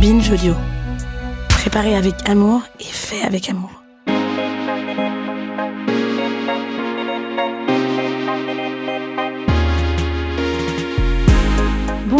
Binge Audio. Préparé avec amour et fait avec amour.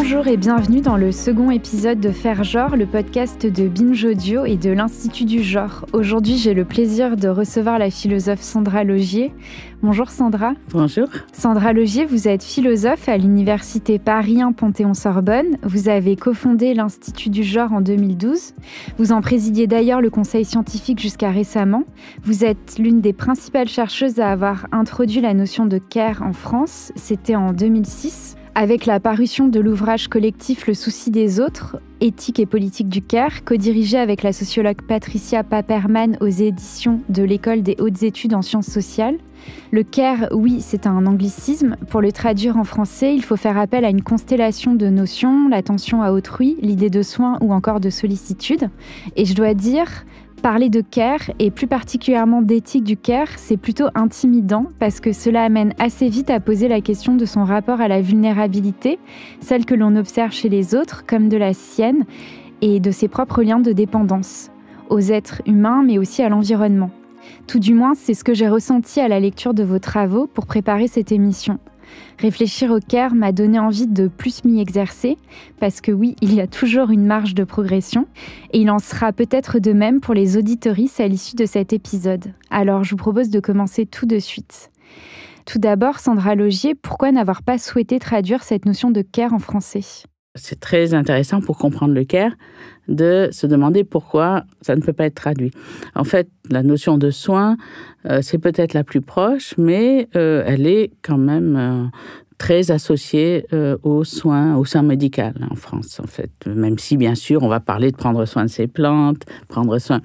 Bonjour et bienvenue dans le second épisode de Faire Genre, le podcast de Binge Audio et de l'Institut du Genre. Aujourd'hui, j'ai le plaisir de recevoir la philosophe Sandra Logier. Bonjour Sandra. Bonjour. Sandra Logier, vous êtes philosophe à l'Université Paris 1 Panthéon-Sorbonne. Vous avez cofondé l'Institut du Genre en 2012. Vous en présidiez d'ailleurs le conseil scientifique jusqu'à récemment. Vous êtes l'une des principales chercheuses à avoir introduit la notion de care en France. C'était en 2006. Avec la parution de l'ouvrage collectif Le souci des autres, éthique et politique du care, co-dirigé avec la sociologue Patricia Paperman aux éditions de l'École des hautes études en sciences sociales, le Caire, oui, c'est un anglicisme. Pour le traduire en français, il faut faire appel à une constellation de notions, l'attention à autrui, l'idée de soin ou encore de sollicitude. Et je dois dire Parler de care et plus particulièrement d'éthique du care, c'est plutôt intimidant parce que cela amène assez vite à poser la question de son rapport à la vulnérabilité, celle que l'on observe chez les autres comme de la sienne, et de ses propres liens de dépendance, aux êtres humains mais aussi à l'environnement. Tout du moins, c'est ce que j'ai ressenti à la lecture de vos travaux pour préparer cette émission. Réfléchir au CARE m'a donné envie de plus m'y exercer, parce que oui, il y a toujours une marge de progression, et il en sera peut-être de même pour les auditoristes à l'issue de cet épisode. Alors je vous propose de commencer tout de suite. Tout d'abord, Sandra Logier, pourquoi n'avoir pas souhaité traduire cette notion de CARE en français c'est très intéressant pour comprendre le CAIR de se demander pourquoi ça ne peut pas être traduit. En fait, la notion de soin, euh, c'est peut-être la plus proche, mais euh, elle est quand même euh, très associé euh, aux soins, au médicaux hein, en France, en fait. Même si, bien sûr, on va parler de prendre soin de ses plantes, prendre soin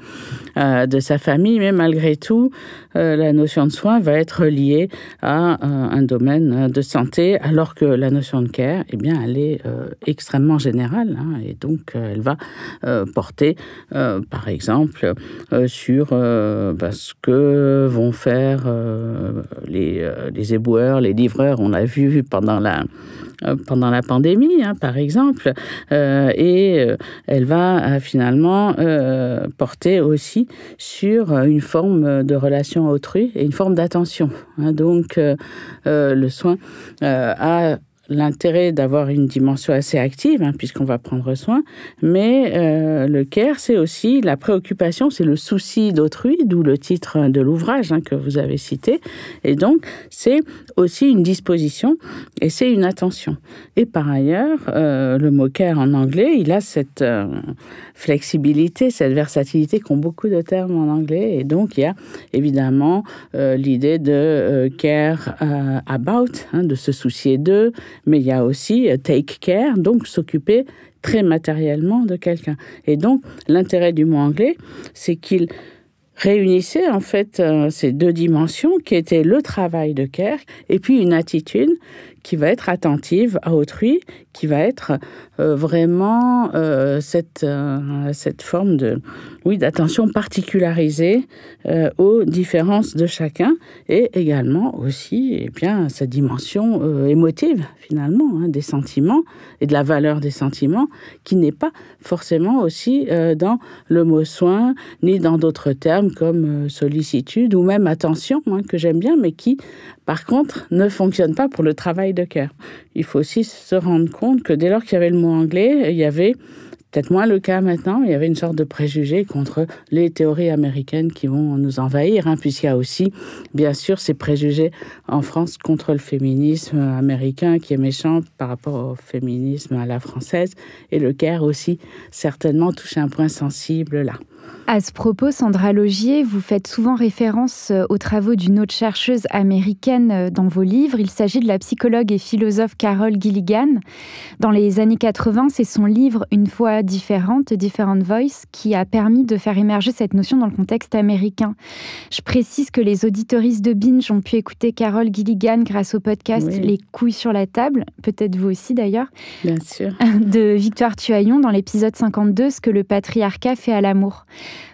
euh, de sa famille, mais malgré tout, euh, la notion de soin va être liée à un domaine de santé, alors que la notion de care, eh bien, elle est extrêmement générale, hein, et donc elle va porter, par exemple, sur bah, ce que vont faire les, éboueurs, les livreurs. On a vu pendant la, euh, pendant la pandémie, hein, par exemple. Euh, et euh, elle va finalement porter aussi sur une forme de relation autrui et une forme d'attention. Hein. donc, le soin a l'intérêt d'avoir une dimension assez active, hein, puisqu'on va prendre soin, mais euh, le care, c'est aussi la préoccupation, c'est le souci d'autrui, d'où le titre de l'ouvrage hein, que vous avez cité. Et donc, c'est aussi une disposition et c'est une attention. Et par ailleurs, euh, le mot care en anglais, il a cette euh, flexibilité, cette versatilité qu'ont beaucoup de termes en anglais. Et donc, il y a évidemment l'idée de care about, hein, de se soucier d'eux, mais il y a aussi euh, take care, donc s'occuper très matériellement de quelqu'un. Et donc, l'intérêt du mot anglais, c'est qu'il réunissait en fait euh, ces deux dimensions qui étaient le travail de care et puis une attitude qui va être attentive à autrui, qui va être euh, vraiment euh, euh, cette, forme de oui d'attention particularisée aux différences de chacun et également aussi et eh bien cette dimension émotive finalement hein, des sentiments et de la valeur des sentiments qui n'est pas forcément aussi dans le mot soin ni dans d'autres termes comme sollicitude ou même attention hein, que j'aime bien mais qui par contre ne fonctionne pas pour le travail de cœur il faut aussi se rendre compte que dès lors qu'il y avait le mot anglais, il y avait peut-être moins le cas maintenant, il y avait une sorte de préjugé contre les théories américaines qui vont nous envahir. Hein, puisqu'il y a aussi, bien sûr, ces préjugés en France contre le féminisme américain qui est méchant par rapport au féminisme à la française. Et le CAIR aussi, certainement, touche un point sensible là. À ce propos, Sandra Logier, vous faites souvent référence euh, aux travaux d'une autre chercheuse américaine euh, dans vos livres. Il s'agit de la psychologue et philosophe Carol Gilligan. Dans les années 80, c'est son livre Une fois différente, Different Voice, qui a permis de faire émerger cette notion dans le contexte américain. Je précise que les auditoristes de Binge ont pu écouter Carol Gilligan grâce au podcast Les couilles sur la table, peut-être vous aussi d'ailleurs. Bien sûr. De Victoire Tuaillon dans l'épisode 52, Ce que le patriarcat fait à l'amour.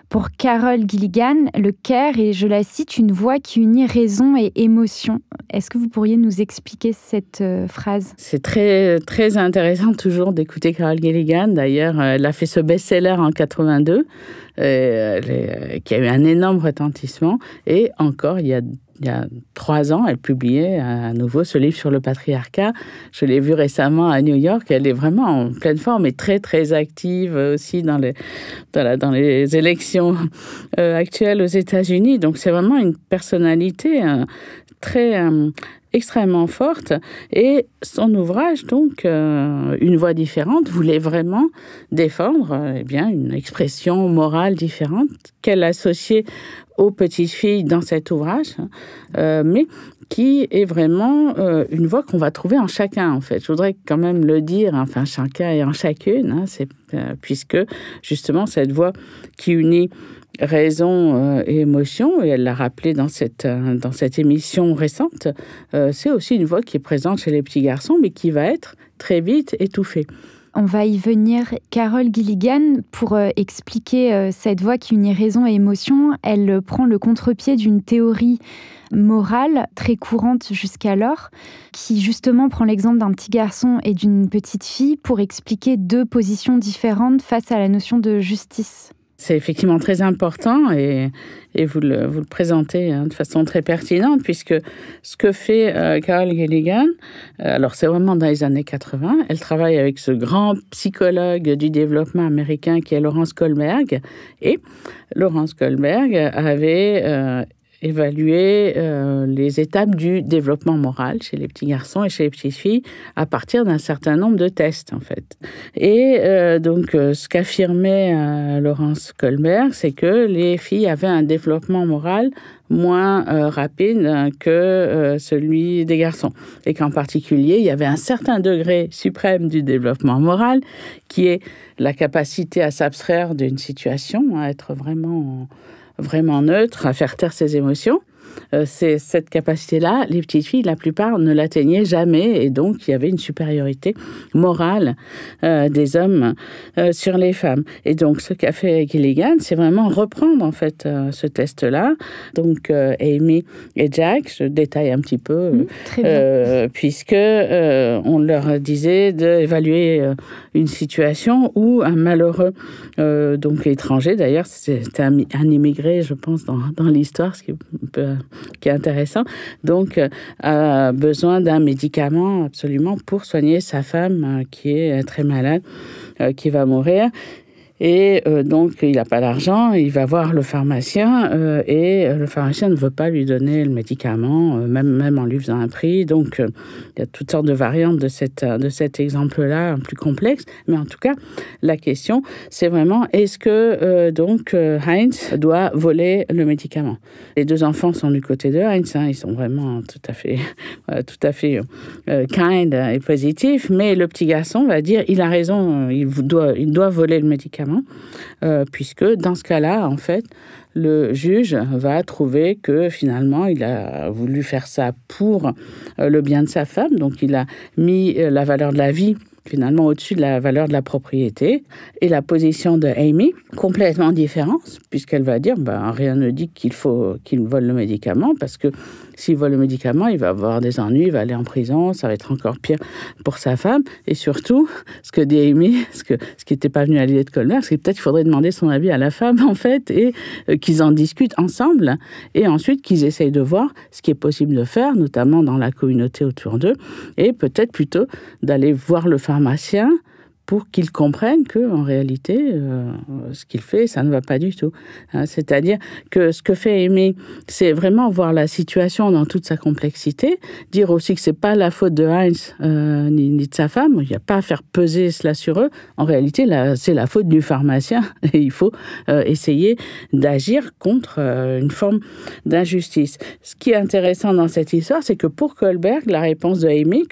Pour Carole Gilligan, le cœur est, je la cite, une voix qui unit raison et émotion. Est-ce que vous pourriez nous expliquer cette euh, phrase C'est très, très intéressant toujours d'écouter Carole Gilligan. D'ailleurs, euh, elle a fait ce best-seller en 82, euh, qui a eu un énorme retentissement. Et encore, il y a il y a trois ans, elle publiait à nouveau ce livre sur le patriarcat. Je l'ai vu récemment à New York. Elle est vraiment en pleine forme et très, très active aussi dans les, dans, les élections euh, actuelles aux États-Unis. Donc, c'est vraiment une personnalité euh, très, euh, extrêmement forte. Et son ouvrage, donc, Une voix différente, voulait vraiment défendre et eh bien, une expression morale différente qu'elle associait aux petites filles dans cet ouvrage, hein, euh, mais qui est vraiment euh, une voix qu'on va trouver en chacun, en fait. Je voudrais quand même le dire, hein, enfin, chacun et en chacune, hein, euh, puisque justement cette voix qui unit raison et émotion, et elle l'a rappelé dans cette, dans cette émission récente, c'est aussi une voix qui est présente chez les petits garçons, mais qui va être très vite étouffée. On va y venir. Carole Gilligan, pour euh, expliquer euh, cette voix qui unit raison et émotion, elle euh, prend le contre-pied d'une théorie morale très courante jusqu'alors, qui justement prend l'exemple d'un petit garçon et d'une petite fille pour expliquer deux positions différentes face à la notion de justice. C'est effectivement très important et, vous, le, vous, le, présentez hein, de façon très pertinente puisque ce que fait euh, Carol Gilligan, euh, alors c'est vraiment dans les années 80, elle travaille avec ce grand psychologue du développement américain qui est Lawrence Kohlberg et Lawrence Kohlberg avait euh, évaluer euh, les étapes du développement moral chez les petits garçons et chez les petites filles à partir d'un certain nombre de tests, en fait. Et euh, donc, euh, ce qu'affirmait Laurence Colbert, c'est que les filles avaient un développement moral moins rapide que celui des garçons. Et qu'en particulier, il y avait un certain degré suprême du développement moral qui est la capacité à s'abstraire d'une situation, à être vraiment vraiment neutre, à faire taire ses émotions. Euh, c'est cette capacité-là, les petites filles, la plupart ne l'atteignaient jamais, et donc il y avait une supériorité morale euh, des hommes euh, sur les femmes. Et donc ce qu'a fait Gilligan, c'est vraiment reprendre en fait ce test-là. Donc Amy et Jack, je détaille un petit peu, puisqu'on mmh, puisque on leur disait d'évaluer une situation où un malheureux, donc étranger d'ailleurs, c'était un, immigré, je pense, dans, dans l'histoire, ce qui peut qui est intéressant, donc a euh, besoin d'un médicament absolument pour soigner sa femme euh, qui est euh, très malade, qui va mourir. Et euh, donc, il n'a pas d'argent, il va voir le pharmacien euh, et le pharmacien ne veut pas lui donner le médicament, euh, même, même en lui faisant un prix. Donc, il y a toutes sortes de variantes de, cette, de cet exemple-là, plus complexe. Mais en tout cas, la question, c'est vraiment est-ce que donc Heinz doit voler le médicament Les deux enfants sont du côté de Heinz, hein, ils sont vraiment tout à fait, tout à fait kind et positifs. Mais le petit garçon va dire il a raison, il doit, il doit voler le médicament. Hein. Euh, puisque dans ce cas-là, en fait, le juge va trouver que finalement, il a voulu faire ça pour euh, le bien de sa femme, donc il a mis euh, la valeur de la vie finalement au-dessus de la valeur de la propriété. Et la position de Amy, complètement différente, puisqu'elle va dire, ben, rien ne dit qu'il faut qu'il vole le médicament, parce que s'il voit le médicament, il va avoir des ennuis, il va aller en prison, ça va être encore pire pour sa femme. Et surtout, ce que dit Amy, ce, qui n'était pas venu à l'idée de Colbert, c'est que peut-être qu'il faudrait demander son avis à la femme, en fait, et euh, qu'ils en discutent ensemble. Et ensuite, qu'ils essayent de voir ce qui est possible de faire, notamment dans la communauté autour d'eux. Et peut-être plutôt d'aller voir le pharmacien pour qu'ils comprennent que en réalité euh, ce qu'il fait ça ne va pas du tout hein, c'est-à-dire que ce que fait Amy, c'est vraiment voir la situation dans toute sa complexité dire aussi que c'est pas la faute de Heinz euh, ni, de sa femme il n'y a pas à faire peser cela sur eux en réalité c'est la faute du pharmacien et il faut euh, essayer d'agir contre une forme d'injustice ce qui est intéressant dans cette histoire c'est que pour Kohlberg la réponse de Amy,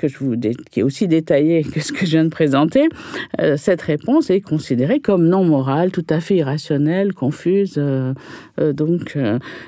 qui est aussi détaillée que ce que je viens de présenter euh, cette réponse est considérée comme non morale, tout à fait irrationnelle, confuse, euh, euh, donc,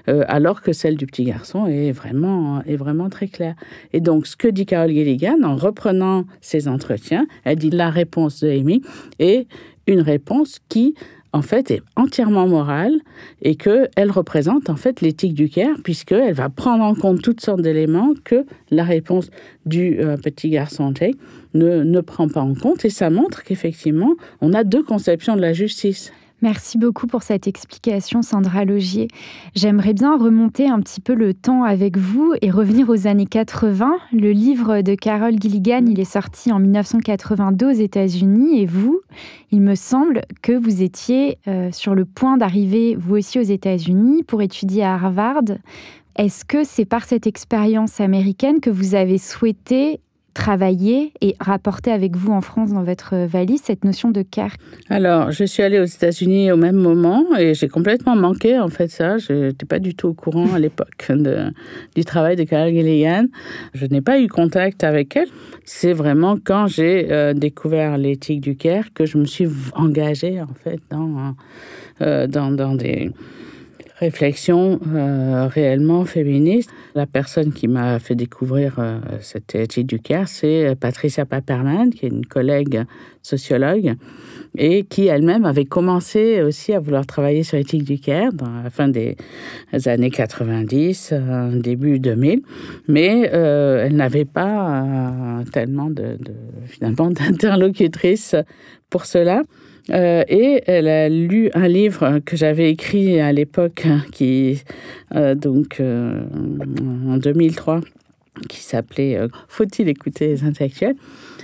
alors que celle du petit garçon est vraiment, très claire. Et donc, ce que dit Carol Gilligan en reprenant ses entretiens, elle dit la réponse de Amy est une réponse qui en fait est entièrement morale et que elle représente en fait l'éthique du Caire puisqu'elle va prendre en compte toutes sortes d'éléments que la réponse du petit garçon Jake ne, ne prend pas en compte et ça montre qu'effectivement, on a deux conceptions de la justice. Merci beaucoup pour cette explication, Sandra Logier. J'aimerais bien remonter un petit peu le temps avec vous et revenir aux années 80. Le livre de Carol Gilligan, il est sorti en 1982 aux États-Unis et vous, il me semble que vous étiez euh, sur le point d'arriver vous aussi aux États-Unis pour étudier à Harvard. Est-ce que c'est par cette expérience américaine que vous avez souhaité travailler et rapporter avec vous en France dans votre euh, valise cette notion de care Alors, je suis allée aux États-Unis au même moment et j'ai complètement manqué en fait ça. Je n'étais pas du tout au courant à l'époque du travail de Carol Gillian. Je n'ai pas eu contact avec elle. C'est vraiment quand j'ai euh, découvert l'éthique du care que je me suis engagée en fait dans, euh, dans, dans des réflexion euh, réellement féministe. La personne qui m'a fait découvrir euh, cette éthique du CAIR, c'est Patricia Paperman, qui est une collègue sociologue et qui elle-même avait commencé aussi à vouloir travailler sur l'éthique du CAIR dans la fin des années 90, euh, début 2000, mais elle n'avait pas tellement de, finalement d'interlocutrice pour cela. Euh, et elle a lu un livre que j'avais écrit à l'époque, qui euh, donc euh, en 2003, qui s'appelait Faut-il écouter les intellectuels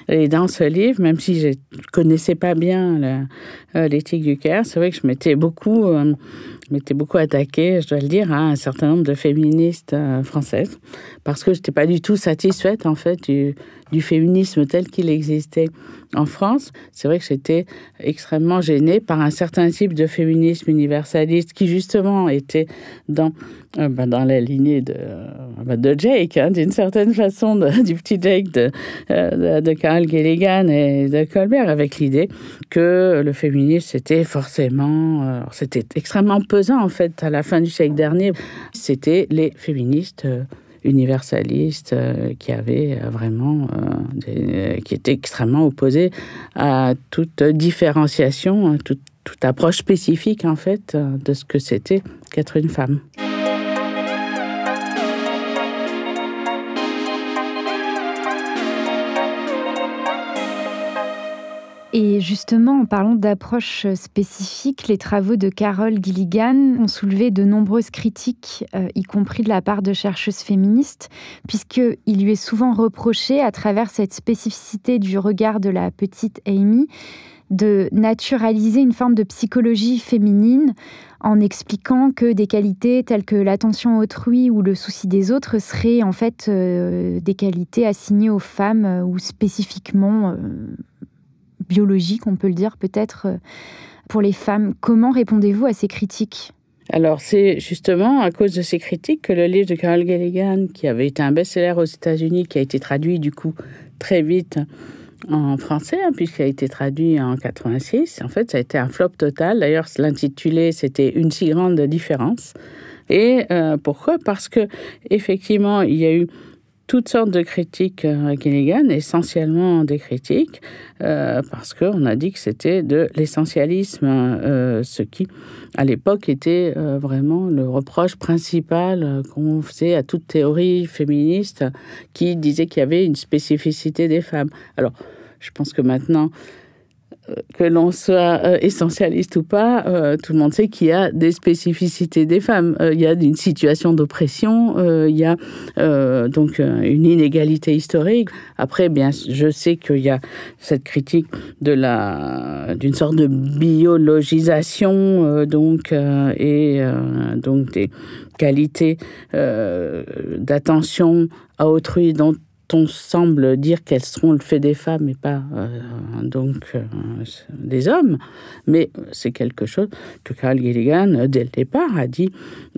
Et dans ce livre, même si je ne connaissais pas bien l'éthique du cœur, c'est vrai que je m'étais beaucoup je m'étais beaucoup attaquée, je dois le dire, hein, à un certain nombre de féministes euh, françaises, parce que je n'étais pas du tout satisfaite, en fait, du, féminisme tel qu'il existait en France. C'est vrai que j'étais extrêmement gênée par un certain type de féminisme universaliste qui, justement, était dans, euh, bah, dans la lignée de, euh, bah, de Jake, hein, d'une certaine façon, du petit Jake de, de, de Gilligan et de Colbert, avec l'idée que le féminisme, c'était forcément... c'était extrêmement peu en fait, à la fin du siècle dernier. C'était les féministes euh, universalistes euh, qui avaient euh, vraiment, qui étaient extrêmement opposés à toute différenciation, hein, toute, toute approche spécifique, en fait, de ce que c'était qu'être une femme. Et justement, en parlant d'approches spécifiques, les travaux de Carole Gilligan ont soulevé de nombreuses critiques, euh, y compris de la part de chercheuses féministes, puisqu'il lui est souvent reproché, à travers cette spécificité du regard de la petite Amy, de naturaliser une forme de psychologie féminine en expliquant que des qualités telles que l'attention autrui ou le souci des autres seraient en fait euh, des qualités assignées aux femmes euh, ou spécifiquement biologique, on peut le dire peut-être, euh, pour les femmes. Comment répondez-vous à ces critiques alors, c'est justement à cause de ces critiques que le livre de Carol Galligan, qui avait été un best-seller aux États-Unis, qui a été traduit du coup très vite en français, hein, puisqu'il a été traduit en 86, en fait, ça a été un flop total. D'ailleurs, l'intitulé, c'était Une si grande différence. Et euh, pourquoi Parce que, effectivement, il y a eu toutes sortes de critiques à euh, Gilligan, essentiellement des critiques, euh, parce qu'on a dit que c'était de l'essentialisme, euh, ce qui, à l'époque, était euh, vraiment le reproche principal qu'on faisait à toute théorie féministe qui disait qu'il y avait une spécificité des femmes. Alors, je pense que maintenant, que l'on soit euh, essentialiste ou pas, euh, tout le monde sait qu'il y a des spécificités des femmes. Euh, il y a une situation d'oppression, il y a donc une inégalité historique. Après, bien, je sais qu'il y a cette critique de la d'une sorte de biologisation donc et donc des qualités d'attention à autrui dont on semble dire qu'elles seront le fait des femmes et pas euh, donc euh, des hommes, mais c'est quelque chose que Carl Gilligan, euh, dès le départ, a dit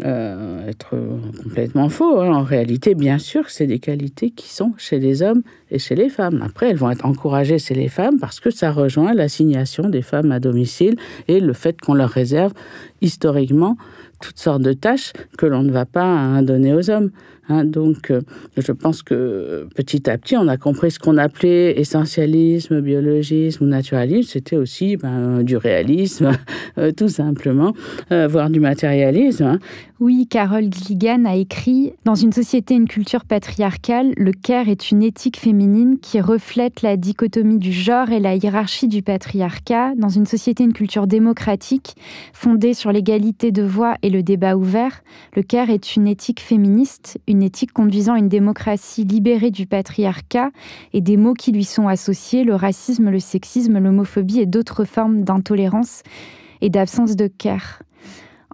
être complètement faux. Hein. En réalité, bien sûr, c'est des qualités qui sont chez les hommes et chez les femmes. Après, elles vont être encouragées chez les femmes parce que ça rejoint l'assignation des femmes à domicile et le fait qu'on leur réserve historiquement toutes sortes de tâches que l'on ne va pas hein, donner aux hommes. Hein, donc, euh, je pense que euh, petit à petit, on a compris ce qu'on appelait essentialisme, biologisme, naturalisme. C'était aussi ben, euh, du réalisme, tout simplement, voire du matérialisme. Hein. Oui, Carole Gilligan a écrit Dans une société et une culture patriarcale, le care est une éthique féminine qui reflète la dichotomie du genre et la hiérarchie du patriarcat. Dans une société et une culture démocratique, fondée sur l'égalité de voix et le débat ouvert, le care est une éthique féministe, une éthique conduisant à une démocratie libérée du patriarcat et des mots qui lui sont associés, le racisme, le sexisme, l'homophobie et d'autres formes d'intolérance et d'absence de cœur.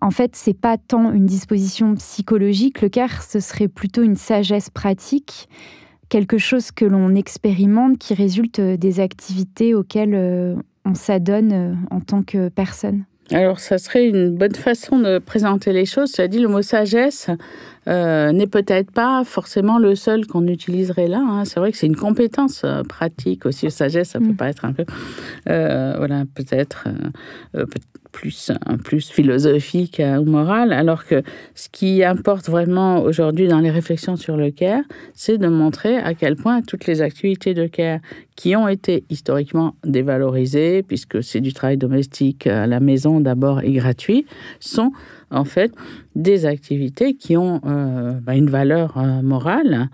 En fait, c'est pas tant une disposition psychologique, le cœur, ce serait plutôt une sagesse pratique, quelque chose que l'on expérimente qui résulte euh, des activités auxquelles euh, on s'adonne euh, en tant que personne. Alors, ça serait une bonne façon de présenter les choses. Tu as dit le mot sagesse. Euh, n'est peut-être pas forcément le seul qu'on utiliserait là. Hein. C'est vrai que c'est une compétence euh, pratique aussi. Sagesse, ça peut mm. paraître un peu, euh, voilà, peut-être plus, plus philosophique ou morale. Alors que ce qui importe vraiment aujourd'hui dans les réflexions sur le CAIR, c'est de montrer à quel point toutes les activités de CAIR qui ont été historiquement dévalorisées, puisque c'est du travail domestique à la maison d'abord et gratuit, sont en fait, des activités qui ont euh, bah, une valeur euh, morale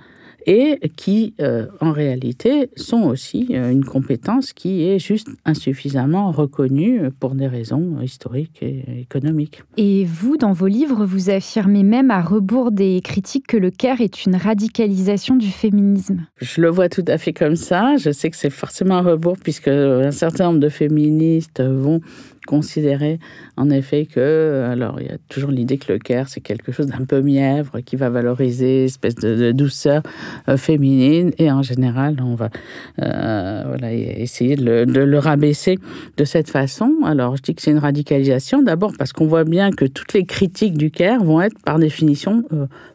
et qui, euh, en réalité, sont aussi une compétence qui est juste insuffisamment reconnue pour des raisons historiques et économiques. Et vous, dans vos livres, vous affirmez même à rebours des critiques que le CARE est une radicalisation du féminisme. Je le vois tout à fait comme ça. Je sais que c'est forcément un rebours puisque un certain nombre de féministes vont considérer en effet que, euh, alors il y a toujours l'idée que le Caire c'est quelque chose d'un peu mièvre qui va valoriser espèce de, douceur euh, féminine et en général on va euh, voilà, essayer de le, rabaisser de cette façon. Alors je dis que c'est une radicalisation d'abord parce qu'on voit bien que toutes les critiques du Caire vont être par définition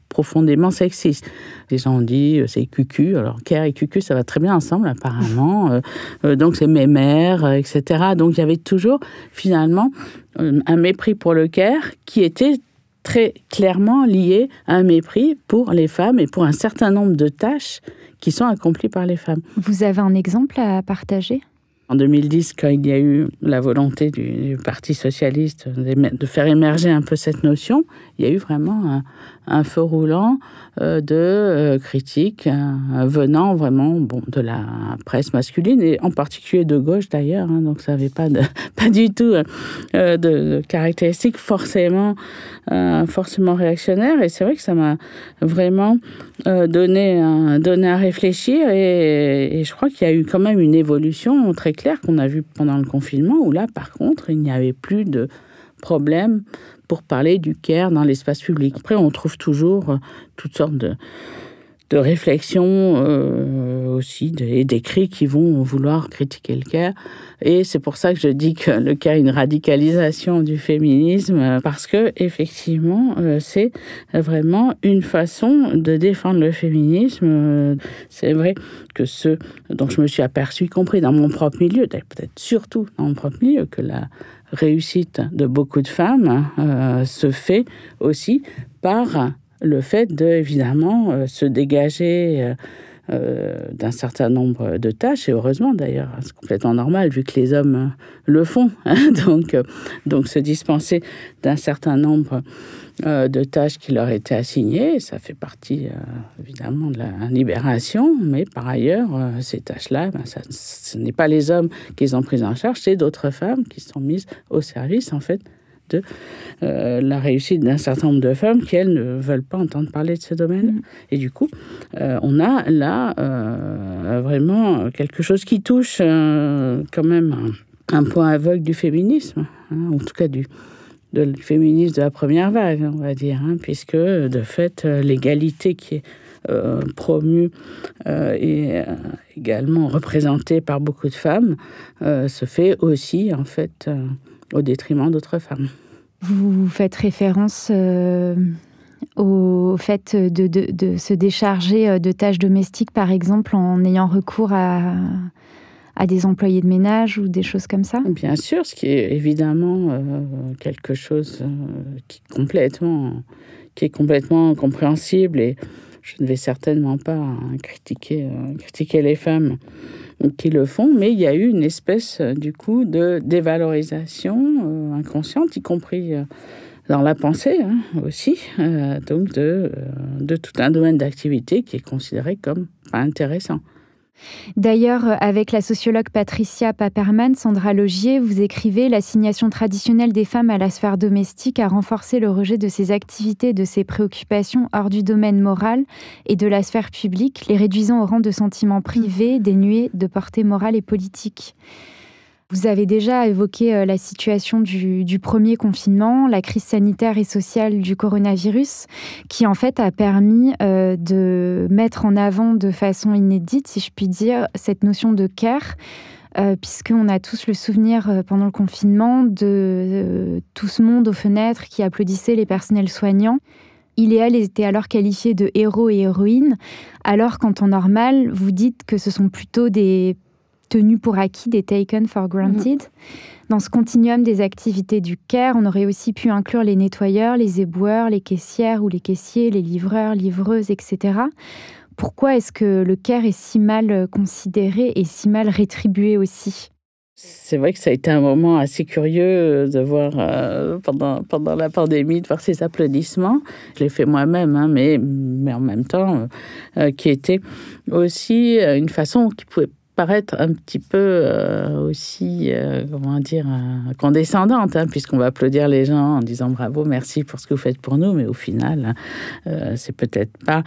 profondément sexiste. Les gens ont dit euh, c'est QQ, alors CAIR et QQ, ça va très bien ensemble apparemment, euh, euh, donc c'est mes mères, etc. Donc il y avait toujours finalement un mépris pour le Caire, qui était très clairement lié à un mépris pour les femmes et pour un certain nombre de tâches qui sont accomplies par les femmes. Vous avez un exemple à partager en 2010, quand il y a eu la volonté du Parti socialiste de faire émerger un peu cette notion, il y a eu vraiment un, feu roulant euh, de euh, critiques euh, venant vraiment bon, de la presse masculine et en particulier de gauche d'ailleurs. Hein, donc ça n'avait pas, pas du tout de, caractéristiques forcément, forcément réactionnaires. Et c'est vrai que ça m'a vraiment donné, donné à réfléchir. Et, et je crois qu'il y a eu quand même une évolution très claire qu'on a vue pendant le confinement où là, par contre, il n'y avait plus de problème pour parler du Caire dans l'espace public. Après, on trouve toujours euh, toutes sortes de de réflexion euh, aussi et des qui vont vouloir critiquer le cas Et c'est pour ça que je dis que le cas a une radicalisation du féminisme, euh, parce que effectivement, euh, c'est vraiment une façon de défendre le féminisme. C'est vrai que ce dont je me suis aperçu, y compris dans mon propre milieu, peut-être surtout dans mon propre milieu, que la réussite de beaucoup de femmes se fait aussi par le fait de, évidemment, euh, se dégager euh, euh, d'un certain nombre de tâches, et heureusement d'ailleurs, hein, c'est complètement normal vu que les hommes hein, le font, hein, donc, donc se dispenser d'un certain nombre de tâches qui leur étaient assignées, ça fait partie évidemment de la libération, mais par ailleurs, ces tâches-là, ben, ce n'est pas les hommes qui les ont prises en charge, c'est d'autres femmes qui sont mises au service en fait de euh, la réussite d'un certain nombre de femmes qui, elles, ne veulent pas entendre parler de ce domaine. Mm. Et du coup, euh, on a là euh, vraiment quelque chose qui touche quand même un, point aveugle du féminisme, hein, en tout cas du, féminisme de la première vague, on va dire, hein, puisque de fait, l'égalité qui est promue et également représentée par beaucoup de femmes se fait aussi en fait au détriment d'autres femmes. Vous faites référence euh, au fait de, se décharger euh, de tâches domestiques, par exemple, en ayant recours à, des employés de ménage ou des choses comme ça Bien sûr, ce qui est évidemment euh, quelque chose qui, est complètement, qui est complètement compréhensible et je ne vais certainement pas hein, critiquer, euh, critiquer les femmes qui le font, mais il y a eu une espèce, euh, du coup, de dévalorisation euh, inconsciente, y compris dans la pensée hein, aussi, donc de, de, tout un domaine d'activité qui est considéré comme pas intéressant. D'ailleurs, euh, avec la sociologue Patricia Paperman, Sandra Logier, vous écrivez L'assignation traditionnelle des femmes à la sphère domestique a renforcé le rejet de ces activités de ces préoccupations hors du domaine moral et de la sphère publique, les réduisant au rang de sentiments privés, dénués de portée morale et politique. Vous avez déjà évoqué euh, la situation du, premier confinement, la crise sanitaire et sociale du coronavirus, qui en fait a permis euh, de mettre en avant de façon inédite, si je puis dire, cette notion de care. puisque euh, puisqu'on a tous le souvenir pendant le confinement de tout ce monde aux fenêtres qui applaudissait les personnels soignants. Il et elle étaient alors qualifiés de héros et héroïnes, alors qu'en temps normal, vous dites que ce sont plutôt des tenu pour acquis, des taken for granted. Mm-hmm. Dans ce continuum des activités du CARE, on aurait aussi pu inclure les nettoyeurs, les éboueurs, les caissières ou les caissiers, les livreurs, livreuses, etc. Pourquoi est-ce que le CARE est si mal euh, considéré et si mal rétribué aussi c'est vrai que ça a été un moment assez curieux euh, de voir euh, pendant, pendant la pandémie, de voir ces applaudissements. Je l'ai fait moi-même, hein, mais, mais en même temps, qui était aussi une façon qui pouvait paraître un petit peu euh, aussi, euh, comment dire, euh, condescendante, hein, puisqu'on va applaudir les gens en disant bravo, merci pour ce que vous faites pour nous, mais au final, c'est peut-être pas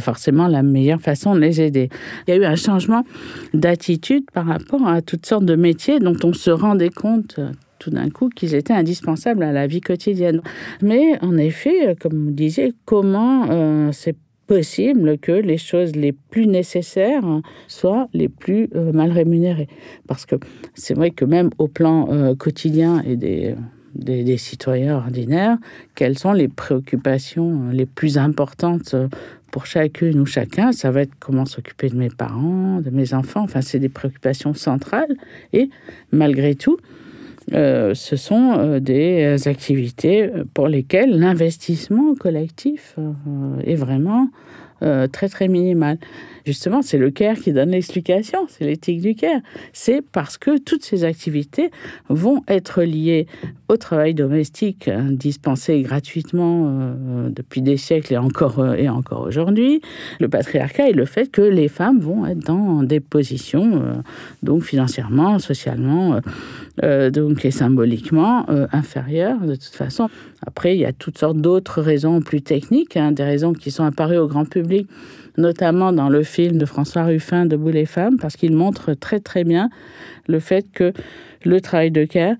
forcément la meilleure façon de les aider. Il y a eu un changement d'attitude par rapport à toutes sortes de métiers dont on se rendait compte tout d'un coup qu'ils étaient indispensables à la vie quotidienne. Mais en effet, comme vous disiez, comment c'est possible que les choses les plus nécessaires soient les plus euh, mal rémunérées. Parce que c'est vrai que même au plan euh, quotidien et des, des, citoyens ordinaires, quelles sont les préoccupations les plus importantes pour chacune ou chacun Ça va être comment s'occuper de mes parents, de mes enfants. Enfin, c'est des préoccupations centrales. Et malgré tout, euh, ce sont euh, des euh, activités pour lesquelles l'investissement collectif est vraiment très très minimal. Justement, c'est le Caire qui donne l'explication, c'est l'éthique du Caire. C'est parce que toutes ces activités vont être liées au travail domestique hein, dispensé gratuitement euh, depuis des siècles et encore, euh, et encore aujourd'hui, le patriarcat et le fait que les femmes vont être dans des positions, euh, donc financièrement, socialement, donc et symboliquement inférieures de toute façon. Après, il y a toutes sortes d'autres raisons plus techniques, hein, des raisons qui sont apparues au grand public notamment dans le film de François Ruffin, Debout les femmes, parce qu'il montre très très bien le fait que le travail de care,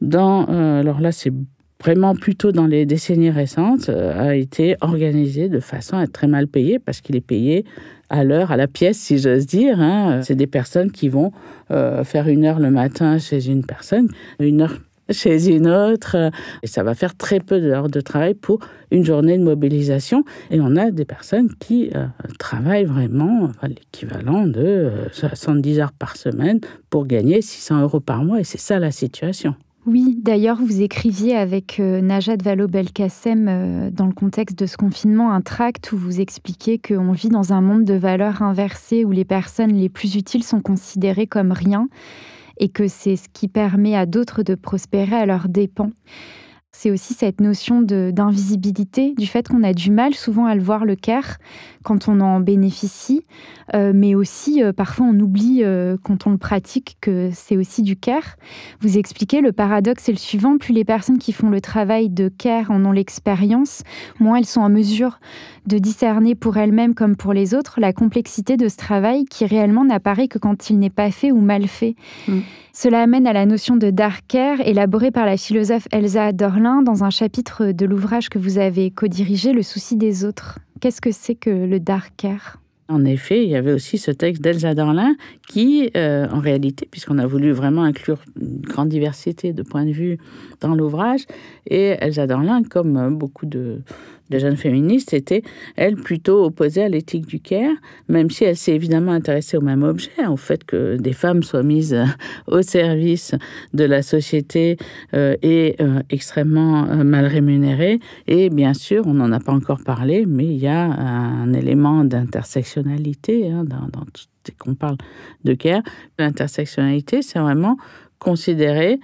dans, euh, alors là c'est vraiment plutôt dans les décennies récentes, euh, a été organisé de façon à être très mal payé, parce qu'il est payé à l'heure, à la pièce, si j'ose dire. Hein. C'est des personnes qui vont euh, faire une heure le matin chez une personne, une heure chez une autre. Euh, et ça va faire très peu d'heures de travail pour une journée de mobilisation. Et on a des personnes qui euh, travaillent vraiment l'équivalent de 70 euh, heures par semaine pour gagner 600 euros par mois. Et c'est ça la situation. Oui, d'ailleurs, vous écriviez avec Najat Vallaud-Belkacem, dans le contexte de ce confinement, un tract où vous expliquez qu'on vit dans un monde de valeurs inversées où les personnes les plus utiles sont considérées comme rien et que c'est ce qui permet à d'autres de prospérer à leurs dépens. C'est aussi cette notion d'invisibilité, du fait qu'on a du mal souvent à le voir le cœur, quand on en bénéficie, euh, mais aussi euh, parfois on oublie euh, quand on le pratique que c'est aussi du care. Vous expliquez, le paradoxe est le suivant, plus les personnes qui font le travail de care en ont l'expérience, moins elles sont en mesure de discerner pour elles-mêmes comme pour les autres la complexité de ce travail qui réellement n'apparaît que quand il n'est pas fait ou mal fait. Mm. Cela amène à la notion de dark care élaborée par la philosophe Elsa Dorlin dans un chapitre de l'ouvrage que vous avez co-dirigé, Le souci des autres. Qu'est-ce que c'est que le darker en effet, il y avait aussi ce texte d'Elsa Dorlin qui, euh, en réalité, puisqu'on a voulu vraiment inclure une grande diversité de points de vue dans l'ouvrage, et Elsa Dorlin, comme euh, beaucoup de, la jeunes féministes, était, elle, plutôt opposée à l'éthique du care, même si elle s'est évidemment intéressée au même objet, au fait que des femmes soient mises euh, au service de la société euh, et euh, extrêmement mal rémunérées. Et bien sûr, on n'en a pas encore parlé, mais il y a un élément d'intersectionnalité hein, dans, tout, ce qu'on parle de care. L'intersectionnalité, c'est vraiment considérer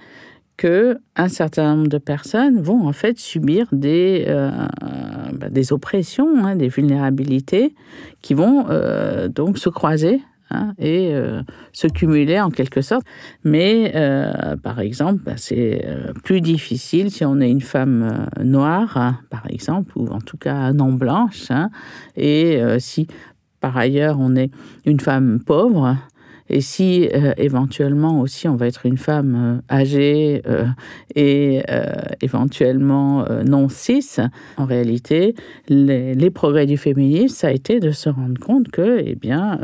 que un certain nombre de personnes vont en fait subir des, euh, bah, des oppressions, hein, des vulnérabilités qui vont euh, donc se croiser hein, et euh, se cumuler en quelque sorte. Mais par exemple, bah, c'est plus difficile si on est une femme noire, hein, par exemple, ou en tout cas non blanche, et si par ailleurs on est une femme pauvre et si euh, éventuellement aussi on va être une femme euh, âgée euh, et éventuellement non cis, en réalité, les, progrès du féminisme, ça a été de se rendre compte que, eh bien,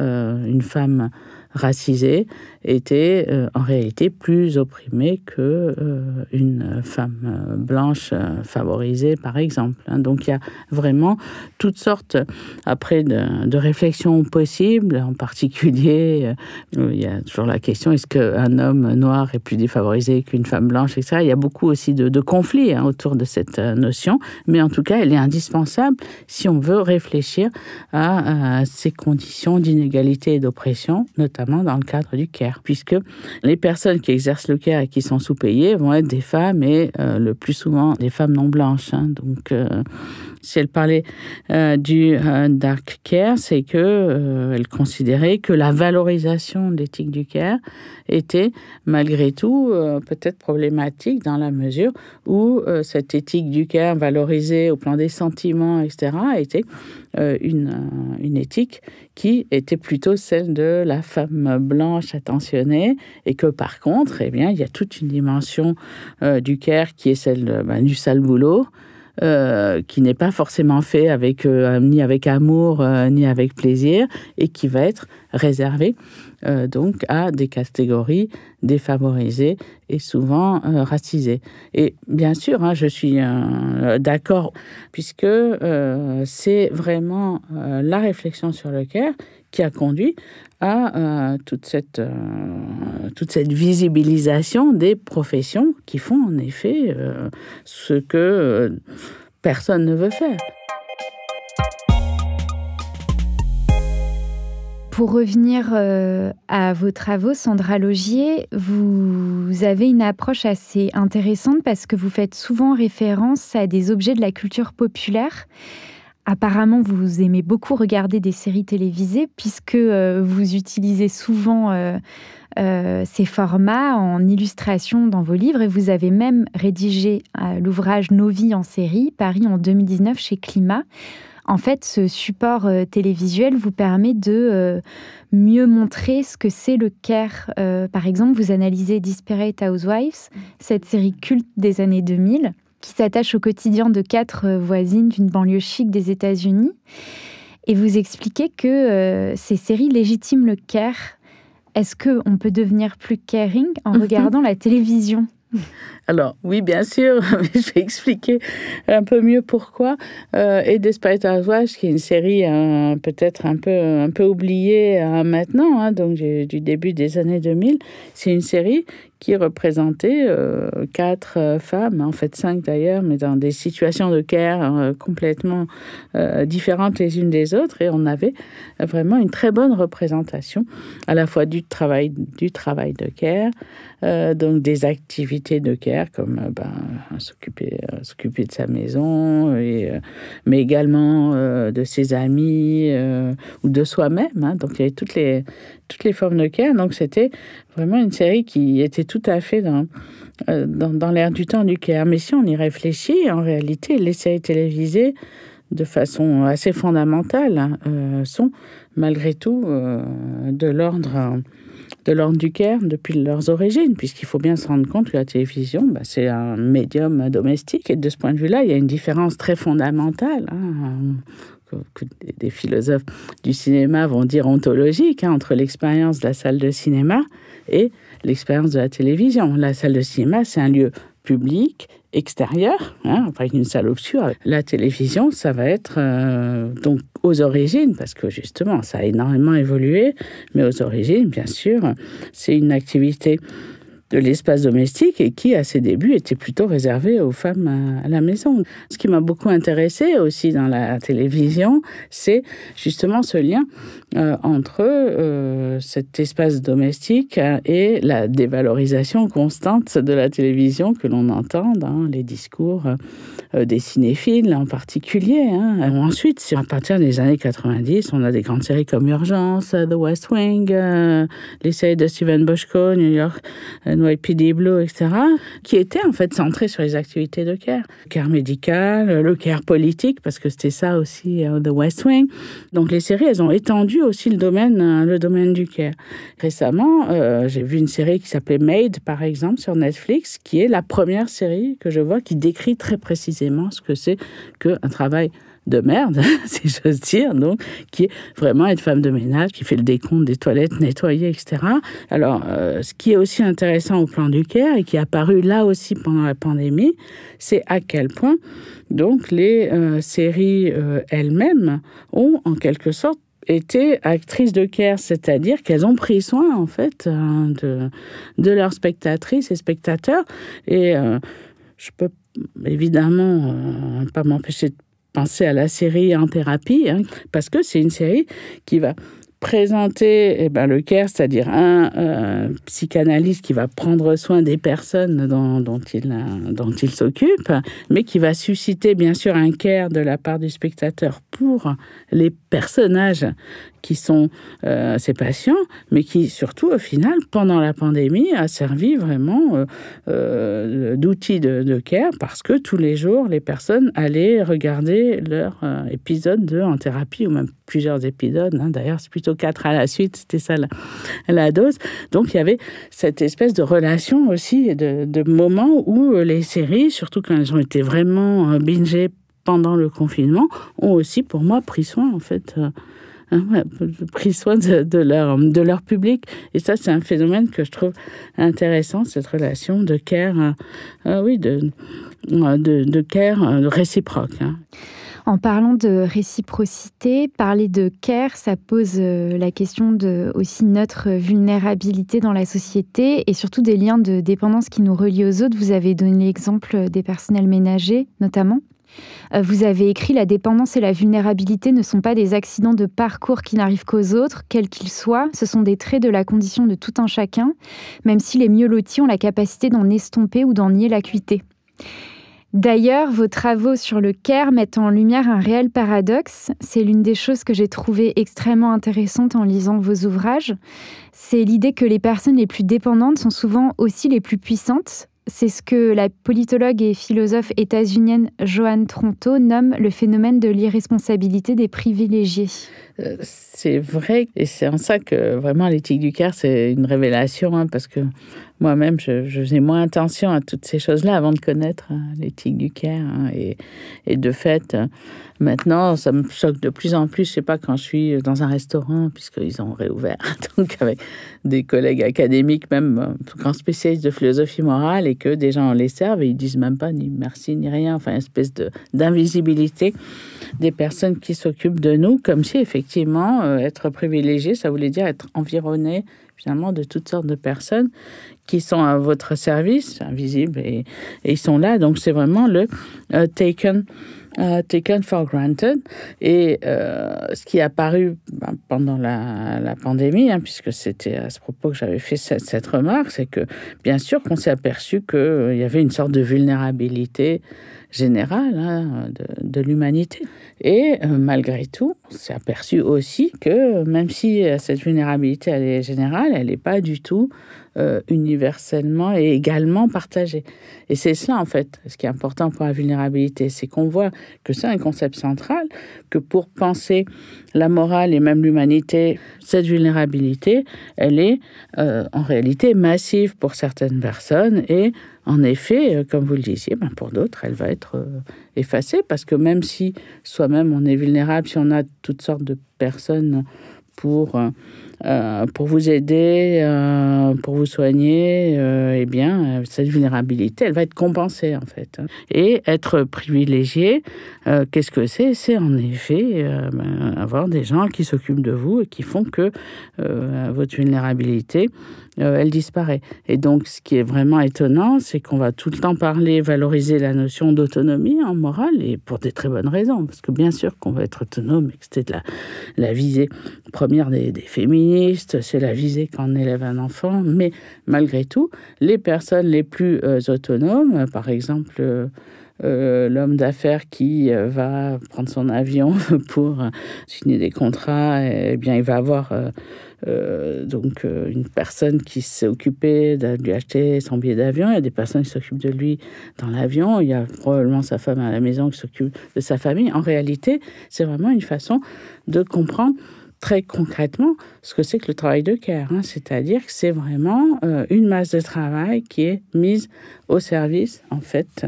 une femme racisée était euh, en réalité plus opprimée que euh, une femme euh, blanche favorisée, par exemple. Hein. Donc il y a vraiment toutes sortes après de, réflexions possibles. En particulier, il y a toujours la question est-ce qu'un homme noir est plus défavorisé qu'une femme blanche, etc. Il y a beaucoup aussi de, conflits hein, autour de cette notion, mais en tout cas, elle est indispensable si on veut réfléchir à ces conditions d'inégalité et d'oppression, notamment dans le cadre du CARE, puisque les personnes qui exercent le CARE et qui sont sous-payées vont être des femmes et euh, le plus souvent des femmes non blanches. Hein. donc, euh, si elle parlait euh, du euh, dark care, c'est que euh, elle considérait que la valorisation de l'éthique du care était malgré tout peut-être problématique dans la mesure où cette éthique du care valorisée au plan des sentiments, etc., était une, une éthique qui était plutôt celle de la femme blanche attentionnée et que par contre, eh bien, il y a toute une dimension du care qui est celle ben, du sale boulot. Euh, qui n'est pas forcément fait euh, ni avec amour, euh, ni avec plaisir, et qui va être réservé donc à des catégories défavorisées et souvent racisées. Et bien sûr, hein, je suis d'accord, puisque c'est vraiment la réflexion sur le cœur qui a conduit à euh, euh, toute, cette, visibilisation des professions qui font en effet euh, ce que personne ne veut faire. Pour revenir à vos travaux, Sandra Logier, vous avez une approche assez intéressante parce que vous faites souvent référence à des objets de la culture populaire. Apparemment, vous aimez beaucoup regarder des séries télévisées puisque euh, vous utilisez souvent euh, euh, ces formats en illustration dans vos livres et vous avez même rédigé l'ouvrage Nos vies en série, Paris en 2019 chez Climat. En fait, ce support télévisuel vous permet de mieux montrer ce que c'est le care. par exemple, vous analysez Disparate Housewives, mmh. cette série culte des années 2000 qui s'attache au quotidien de quatre euh, voisines d'une banlieue chic des États-Unis. Et vous expliquez que euh, ces séries légitiment le care. Est-ce que on peut devenir plus caring en mhm. regardant la télévision alors, oui, bien sûr, mais je vais expliquer un peu mieux pourquoi. Euh, et Despite Housewives, qui est une série euh, peut-être un peu, un peu oubliée maintenant, hein, donc du, début des années 2000, c'est une série qui représentait euh, quatre euh, femmes, en fait cinq d'ailleurs, mais dans des situations de care euh, complètement différentes les unes des autres. Et on avait vraiment une très bonne représentation à la fois du travail, du travail de care, donc des activités de care comme ben, s'occuper, s'occuper de sa maison, et, mais également de ses amis ou de soi-même. Hein. Donc il y avait toutes les, toutes les formes de care. Donc c'était Vraiment une série qui était tout à fait dans, euh, dans, dans l'air du temps Mais si on y réfléchit, en réalité, les séries télévisées, de façon assez fondamentale, hein, euh, sont malgré tout euh, de l'ordre de l'ordre du Caire depuis leurs origines, puisqu'il faut bien se rendre compte que la télévision, bah, c'est un médium domestique. Et de ce point de vue-là, il y a une différence très fondamentale. Hein, que, des philosophes du cinéma vont dire ontologique hein, entre l'expérience de la salle de cinéma et l'expérience de la télévision. La salle de cinéma, c'est un lieu public, extérieur, avec hein, une salle obscure. La télévision, ça va être euh, donc aux origines, parce que justement, ça a énormément évolué, mais aux origines, bien sûr, c'est une activité de l'espace domestique et qui, à ses débuts, était plutôt réservé aux femmes à, la maison. Ce qui m'a beaucoup intéressé aussi dans la télévision, c'est justement ce lien euh, entre euh, cet espace domestique hein, et la dévalorisation constante de la télévision que l'on entend dans les discours euh, des cinéphiles en particulier. Hein. Ensuite, à partir des années 90, on a des grandes séries comme Urgence, The West Wing, les séries de Steven Boschko, New York, NYPD Blue, etc., qui étaient en fait centrés sur les activités de care. Le care médical, le care politique, parce que c'était ça aussi euh, The West Wing. Donc les séries, elles ont étendu aussi le domaine, euh, le domaine du care. Récemment, euh, j'ai vu une série qui s'appelait Made, par exemple, sur Netflix, qui est la première série que je vois qui décrit très précisément ce que c'est qu'un travail de merde, si j'ose dire, donc, qui est vraiment une femme de ménage, qui fait le décompte des toilettes nettoyées, etc. Alors, euh, ce qui est aussi intéressant au plan du Caire et qui est apparu là aussi pendant la pandémie, c'est à quel point, donc, les euh, séries euh, elles-mêmes ont, en quelque sorte, été actrices de Caire, c'est-à-dire qu'elles ont pris soin en fait hein, de, de leurs spectatrices et spectateurs. Et je peux évidemment pas m'empêcher de penser à la série En thérapie, hein, parce que c'est une série qui va présenter eh ben, le CARE, c'est-à-dire un euh, psychanalyste qui va prendre soin des personnes dont, il, dont il s'occupe, mais qui va susciter bien sûr un CARE de la part du spectateur pour les personnages qui sont ces euh, patients, mais qui surtout, au final, pendant la pandémie, a servi vraiment euh, euh, d'outil de, de, care parce que tous les jours, les personnes allaient regarder leur euh, épisode de, en thérapie ou même plusieurs épisodes. Hein. D'ailleurs, c'est plutôt quatre à la suite, c'était ça la, dose. Donc, il y avait cette espèce de relation aussi, de, de moments où les séries, surtout quand elles ont été vraiment bingées pendant le confinement ont aussi, pour moi, pris soin, en fait. Euh, hein, pris soin de, leur, public. Et ça, c'est un phénomène que je trouve intéressant, cette relation de care, euh, euh, oui, de, care réciproque. Hein. En parlant de réciprocité, parler de care, ça pose la question de aussi notre vulnérabilité dans la société et surtout des liens de dépendance qui nous relient aux autres. Vous avez donné l'exemple des personnels ménagers, notamment. Euh, vous avez écrit La dépendance et la vulnérabilité ne sont pas des accidents de parcours qui n'arrivent qu'aux autres, quels qu'ils soient, ce sont des traits de la condition de tout un chacun, même si les mieux lotis ont la capacité d'en estomper ou d'en nier l'acuité. D'ailleurs, vos travaux sur le CARE mettent en lumière un réel paradoxe. C'est l'une des choses que j'ai trouvées extrêmement intéressante en lisant vos ouvrages. C'est l'idée que les personnes les plus dépendantes sont souvent aussi les plus puissantes, c'est ce que la politologue et philosophe états-unienne Joanne Tronto nomme le phénomène de l'irresponsabilité des privilégiés. Euh, c'est vrai, et c'est en ça que vraiment l'éthique du cœur, c'est une révélation, hein, parce que moi-même, je, faisais moins attention à toutes ces choses-là avant de connaître hein, l'éthique du cœur. Hein, et, de fait, euh, maintenant, ça me choque de plus en plus, je sais pas, quand je suis dans un restaurant, puisqu'ils ont réouvert, donc avec des collègues académiques, même euh, grands spécialistes de philosophie morale, et que des gens les servent et ils disent même pas ni merci ni rien, enfin, une espèce d'invisibilité des personnes qui s'occupent de nous, comme si effectivement, effectivement, euh, être privilégié, ça voulait dire être environné finalement de toutes sortes de personnes qui sont à votre service, invisibles, et, ils sont là. Donc c'est vraiment le euh, taken. Euh, taken for granted. Et ce qui est apparu ben, pendant la, pandémie, hein, puisque c'était à ce propos que j'avais fait cette, remarque, c'est que bien sûr qu'on s'est aperçu qu'il y avait une sorte de vulnérabilité générale hein, de, l'humanité. Et euh, malgré tout, on s'est aperçu aussi que même si euh, cette vulnérabilité elle est générale, elle n'est pas du tout euh, universellement et également partagée. Et c'est cela en fait, ce qui est important pour la vulnérabilité, c'est qu'on voit que c'est un concept central, que pour penser la morale et même l'humanité, cette vulnérabilité, elle est en réalité massive pour certaines personnes et en effet, euh, comme vous le disiez, ben, pour d'autres, elle va être euh, effacée parce que même si soi-même on est vulnérable, si on a toutes sortes de personnes pour euh, euh, pour vous aider, euh, pour vous soigner, euh, eh bien, cette vulnérabilité, elle va être compensée en fait. Hein. Et être privilégié, qu'est-ce que c'est C'est en effet ben, avoir des gens qui s'occupent de vous et qui font que votre vulnérabilité, elle disparaît. Et donc, ce qui est vraiment étonnant, c'est qu'on va tout le temps parler, valoriser la notion d'autonomie en morale, et pour des très bonnes raisons, parce que bien sûr qu'on va être autonome, et que c'était la, la visée première des, des féministes c'est la visée quand élève un enfant, mais malgré tout, les personnes les plus euh, autonomes, par exemple euh, euh, l'homme d'affaires qui va prendre son avion pour signer des contrats, eh bien il va avoir donc une personne qui s'est occupée de lui acheter son billet d'avion, il y a des personnes qui s'occupent de lui dans l'avion, il y a probablement sa femme à la maison qui s'occupe de sa famille. En réalité, c'est vraiment une façon de comprendre très concrètement ce que c'est que le travail de care. Hein. C'est-à-dire que c'est vraiment euh, une masse de travail qui est mise au service, en fait,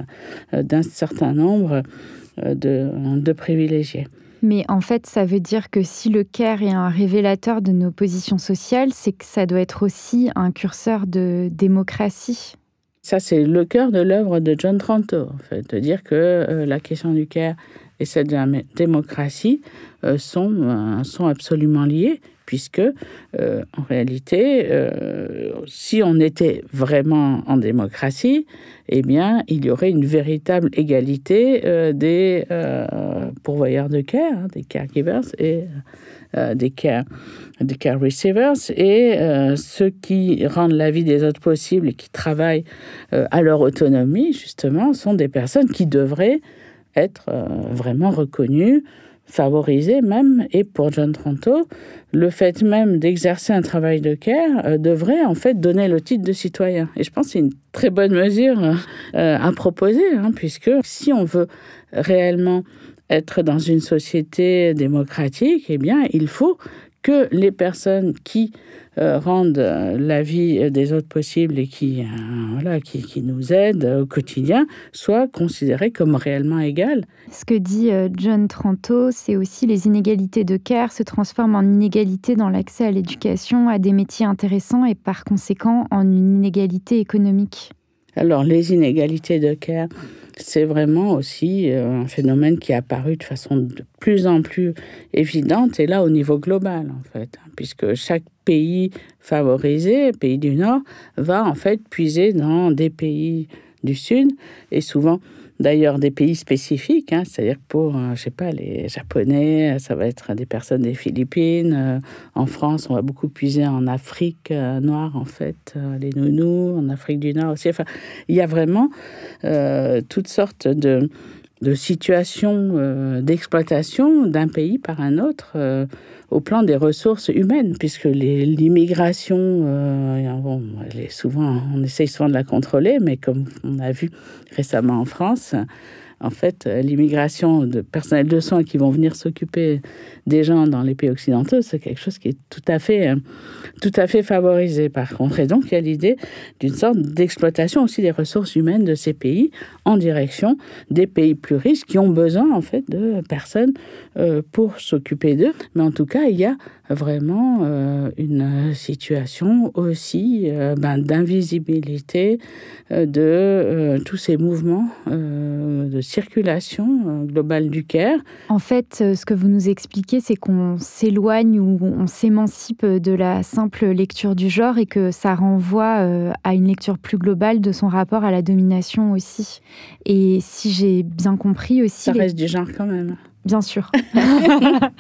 euh, d'un certain nombre euh, de, privilégiés. Mais en fait, ça veut dire que si le care est un révélateur de nos positions sociales, c'est que ça doit être aussi un curseur de démocratie. Ça, c'est le cœur de l'œuvre de John Tranto, en fait, de dire que la question du care et celle de la démocratie euh, sont, euh, sont absolument liés, puisque euh, en réalité, si on était vraiment en démocratie, eh bien, il y aurait une véritable égalité des pourvoyeurs de care, hein, des caregivers et des care, des, care, receivers, et ceux qui rendent la vie des autres possible et qui travaillent à leur autonomie, justement, sont des personnes qui devraient être vraiment reconnues favoriser même, et pour John Tronto, le fait même d'exercer un travail de care euh, devrait en fait donner le titre de citoyen. Et je pense que c'est une très bonne mesure euh, euh, à proposer, hein, puisque si on veut réellement être dans une société démocratique, eh bien, il faut que les personnes qui euh, rendent euh, la vie des autres possible et qui, euh, qui, qui, nous aident au quotidien soient considérées comme réellement égales. Ce que dit John Tranto, c'est aussi les inégalités de care se transforment en inégalités dans l'accès à l'éducation, à des métiers intéressants et par conséquent en une inégalité économique. Alors les inégalités de care, c'est vraiment aussi euh, un phénomène qui est apparu de façon de plus en plus évidente, et là au niveau global en fait, hein, puisque chaque pays favorisé, pays du Nord, va en fait puiser dans des pays du Sud, et souvent d'ailleurs des pays spécifiques, hein, c'est-à-dire pour, euh, je sais pas, les Japonais, euh, ça va être des personnes des Philippines. Euh, en France, on va beaucoup puiser en Afrique noire, en fait, les nounous, en Afrique du Nord aussi. Enfin, il y a vraiment toutes sortes de de situation euh, d'exploitation d'un pays par un autre euh, au plan des ressources humaines, puisque l'immigration, euh, souvent, on essaye souvent de la contrôler, mais comme on a vu récemment en France, en fait, euh, l'immigration de personnels de soins qui vont venir s'occuper des gens dans les pays occidentaux, c'est quelque chose qui est tout à fait, euh, tout à fait favorisé par contre. Et donc, il y a l'idée d'une sorte d'exploitation aussi des ressources humaines de ces pays en direction des pays plus riches qui ont besoin, en fait, de personnes euh, pour s'occuper d'eux. Mais en tout cas, il y a vraiment euh, une situation aussi euh, ben, d'invisibilité euh, de tous ces mouvements de circulation globale du Caire. En fait, ce que vous nous expliquez, c'est qu'on s'éloigne ou on s'émancipe de la simple lecture du genre et que ça renvoie à une lecture plus globale de son rapport à la domination aussi. Et si j'ai bien compris aussi... Ça reste du genre quand même. Bien sûr.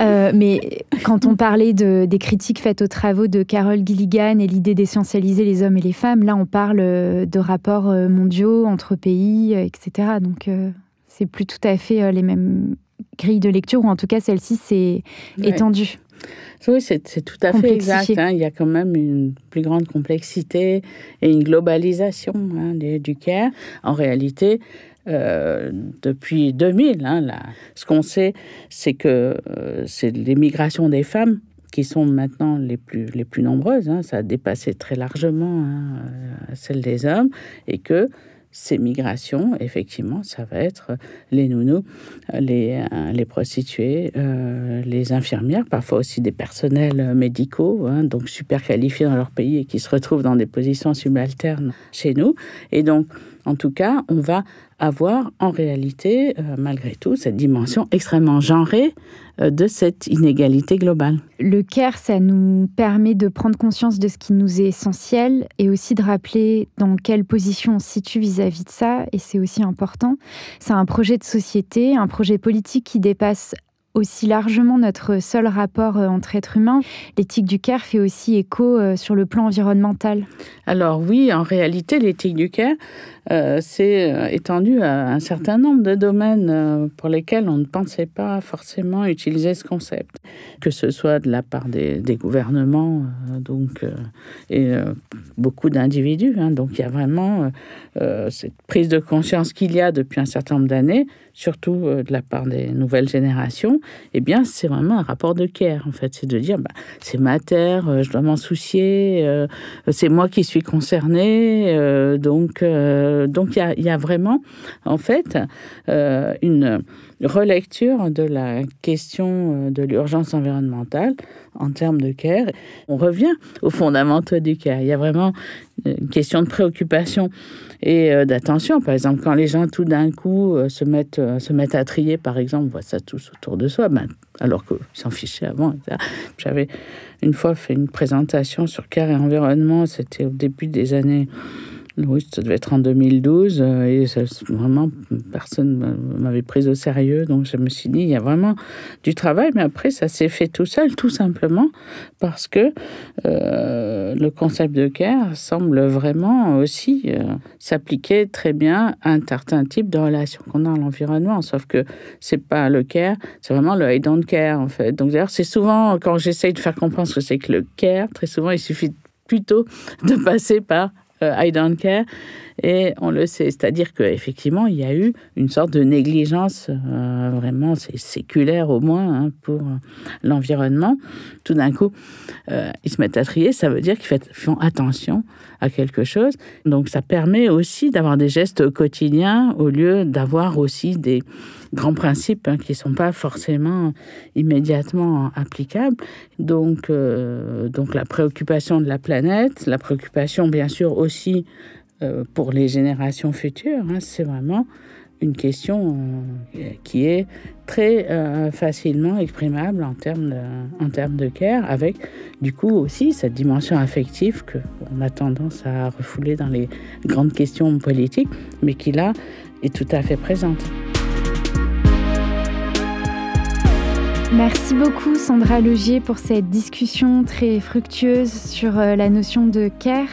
Euh, mais quand on parlait de, des critiques faites aux travaux de Carole Gilligan et l'idée d'essentialiser les hommes et les femmes, là on parle euh, de rapports euh, mondiaux entre pays, etc. Donc c'est plus tout à fait les mêmes grilles de lecture, ou en tout cas celle-ci s'est étendue. Oui, c'est tout à fait exact. Hein. Il y a quand même une plus grande complexité et une globalisation hein, du, du En réalité, euh, depuis 2000. Hein, Ce qu'on sait, c'est que c'est euh, c'est l'émigration des femmes qui sont maintenant les plus, les plus nombreuses. Hein. ça a dépassé très largement hein, euh, celle des hommes et que ces migrations, effectivement, ça va être les nounous, les, les prostituées, les infirmières, parfois aussi des personnels médicaux, hein, donc super qualifiés dans leur pays et qui se retrouvent dans des positions subalternes chez nous. Et donc, en tout cas, on va avoir en réalité, euh, malgré tout, cette dimension extrêmement genrée euh, de cette inégalité globale. Le CARE, ça nous permet de prendre conscience de ce qui nous est essentiel et aussi de rappeler dans quelle position on se situe vis à -vis de ça, et c'est aussi important. C'est un projet de société, un projet politique qui dépasse aussi largement notre seul rapport euh, entre êtres humains. L'éthique du CAIR fait aussi écho euh, sur le plan environnemental. Alors oui, en réalité, l'éthique du CAIR, s'est euh, étendue à un certain nombre de domaines pour lesquels on ne pensait pas forcément utiliser ce concept, que ce soit de la part des, gouvernements donc, et beaucoup d'individus. Hein. donc il y a vraiment cette prise de conscience qu'il y a depuis un certain nombre d'années surtout euh, de la part des nouvelles générations, eh bien, c'est vraiment un rapport de care, en fait. C'est de dire, bah, c'est ma terre, euh, je dois m'en soucier, euh, c'est moi qui suis concerné. donc, donc il y a, y a, vraiment, en fait, une relecture de la question euh, de l'urgence environnementale en termes de care. On revient aux fondamentaux du care. Il y a vraiment euh, une question de préoccupation et euh, d'attention. Par exemple, quand les gens tout d'un coup se mettent, à trier, par exemple, on voit ça tous autour de soi, ben, alors qu'ils s'en fichaient avant. J'avais une fois fait une présentation sur care et environnement, c'était au début des années oui, ça devait être en 2012 euh, et vraiment personne m'avait prise au sérieux. Donc je me suis dit, il y a vraiment du travail, mais après ça s'est fait tout seul, tout simplement parce que euh, le concept de care semble vraiment aussi euh, s'appliquer très bien à un certain type de relation qu'on a à l'environnement. Sauf que c'est pas le care, c'est vraiment le I don't care en fait. Donc d'ailleurs, c'est souvent quand j'essaye de faire comprendre ce que c'est que le care, très souvent il suffit plutôt de passer par euh, I don't care. Et on le sait. C'est-à-dire qu'effectivement, il y a eu une sorte de négligence, euh, vraiment, c'est séculaire au moins, hein, pour euh, l'environnement. Tout d'un coup, ils se mettent à trier. Ça veut dire qu'ils font attention à quelque chose. Donc ça permet aussi d'avoir des gestes quotidiens au lieu d'avoir aussi des, grands principes hein, qui ne sont pas forcément immédiatement applicables. Donc, euh, donc la préoccupation de la planète, la préoccupation bien sûr aussi euh, pour les générations futures, hein, c'est vraiment une question euh, qui est très facilement exprimable en termes, de, en termes de care, avec du coup aussi cette dimension affective qu'on a tendance à refouler dans les grandes questions politiques, mais qui là est tout à fait présente. Merci beaucoup Sandra Logier pour cette discussion très fructueuse sur euh, la notion de care.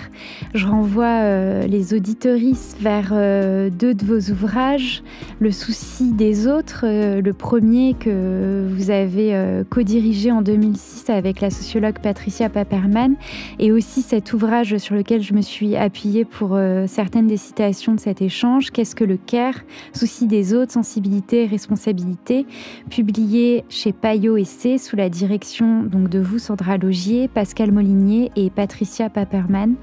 Je renvoie euh, les auditorices vers euh, deux de vos ouvrages, Le souci des autres, le premier que vous avez co-dirigé en 2006 avec la sociologue Patricia Paperman, et aussi cet ouvrage sur lequel je me suis appuyée pour certaines des citations de cet échange, Qu'est-ce que le care Souci des autres, sensibilité, responsabilité, publié chez et C sous la direction donc de vous, Sandra Logier, Pascal Molinier et Patricia Paperman.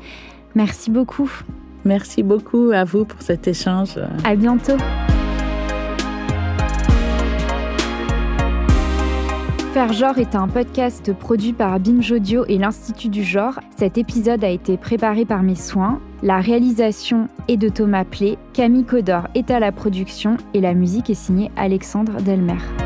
Merci beaucoup. Merci beaucoup à vous pour cet échange. À bientôt. Faire genre est un podcast produit par Binge Audio et l'Institut du genre. Cet épisode a été préparé par mes soins. La réalisation est de Thomas Plé, Camille Codor est à la production et la musique est signée Alexandre Delmer.